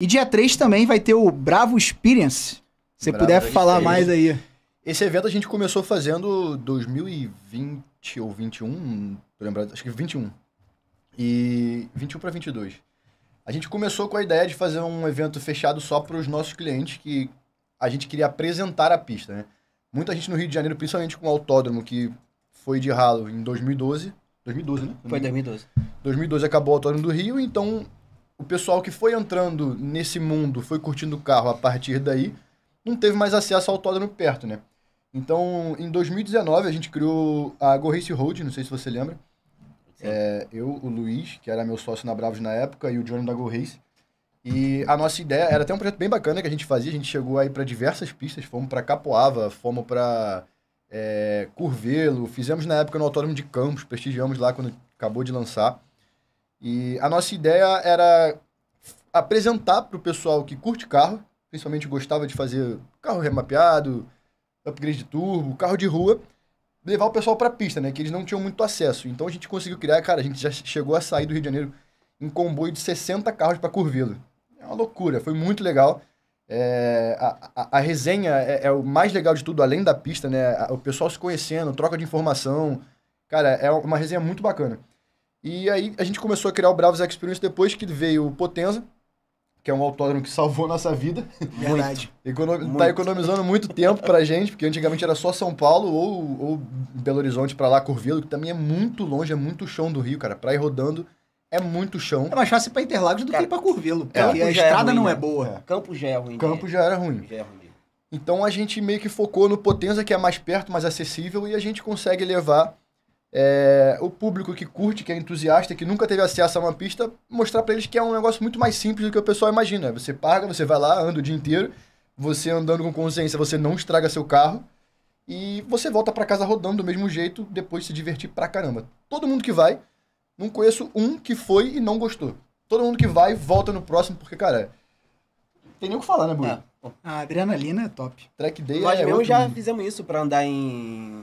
E dia 3 também vai ter o Bravo Experience. Se você puder falar mais aí. Esse evento a gente começou fazendo 2020 ou 21, lembrar, acho que 21. E 21 para 22. A gente começou com a ideia de fazer um evento fechado só para os nossos clientes que a gente queria apresentar a pista, né? Muita gente no Rio de Janeiro, principalmente com o autódromo que foi de ralo em 2012, 2012, né? Foi 2012. 2012 acabou o autódromo do Rio, então o pessoal que foi entrando nesse mundo, foi curtindo o carro a partir daí, não teve mais acesso ao autódromo perto, né? Então, em 2019, a gente criou a Race Road, não sei se você lembra. É, eu, o Luiz, que era meu sócio na Bravos na época, e o Johnny da Race. E a nossa ideia era até um projeto bem bacana que a gente fazia. A gente chegou aí para diversas pistas, fomos para Capoava, fomos para é, Curvelo, fizemos na época no Autódromo de Campos, prestigiamos lá quando acabou de lançar. E a nossa ideia era apresentar para o pessoal que curte carro, principalmente gostava de fazer carro remapeado, upgrade de turbo, carro de rua, levar o pessoal para a pista, né? Que eles não tinham muito acesso. Então a gente conseguiu criar, cara, a gente já chegou a sair do Rio de Janeiro em comboio de 60 carros para Curvelo. É uma loucura, foi muito legal. É, a, a, a, resenha é, é, o mais legal de tudo, além da pista, né? O pessoal se conhecendo, troca de informação. Cara, é uma resenha muito bacana. E aí a gente começou a criar o Bravos Experience depois que veio o Potenza, que é um autódromo que salvou nossa vida. Verdade. está Tá economizando muito tempo pra gente, porque antigamente era só São Paulo ou, ou Belo Horizonte para lá, Curvelo, que também é muito longe, é muito chão do Rio, cara. Pra ir rodando é muito chão. É mais fácil pra Interlagos do cara, que pra Curvelo. Porque é. a é estrada é ruim, não é né? é boa. Campo já é ruim. Né? Campo já era ruim. Já é ruim. Então a gente meio que focou no Potenza, que é mais perto, mais acessível, e a gente consegue levar é, o público que curte, que é entusiasta, que nunca teve acesso a uma pista, mostrar para eles que é um negócio muito mais simples do que o pessoal imagina. É, você paga, você vai lá, anda o dia inteiro, você andando com consciência, você não estraga seu carro e você volta para casa rodando do mesmo jeito, depois se divertir pra caramba. Todo mundo que vai, não conheço um que foi e não gostou. Todo mundo que vai, volta no próximo, porque, cara, tem nem o que falar, né, Bruno? É. A adrenalina é top. Track day Nós é mesmo já fizemos isso pra andar em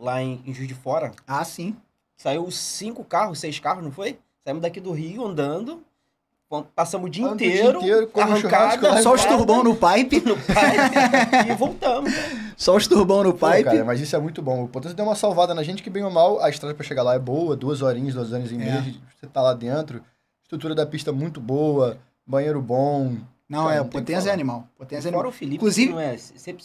lá em, em Juiz de Fora. Ah, sim. Saiu cinco carros, seis carros, não foi? Saímos daqui do Rio andando. Passamos o dia inteiro, o dia inteiro arrancada, só os turbão no pipe, no pipe e voltamos. Cara. Só os turbão no pipe. Pô, cara, mas isso é muito bom. O Potência deu uma salvada na gente que, bem ou mal, a estrada para chegar lá é boa, duas horinhas, duas horas e meia, é. você tá lá dentro. Estrutura da pista muito boa, banheiro bom, não, então, é, não potência é animal. Potência é animal. Felipe, inclusive, é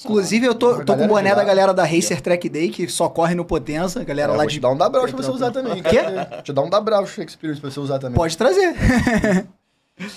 inclusive, eu tô, tô com o boné é da galera da Racer é. Track Day, que só corre no potência. Galera é, lá de. Te dar um da Brau pra você usar também. Quê? Te dar um da Brau Experience pra você usar também. Pode trazer.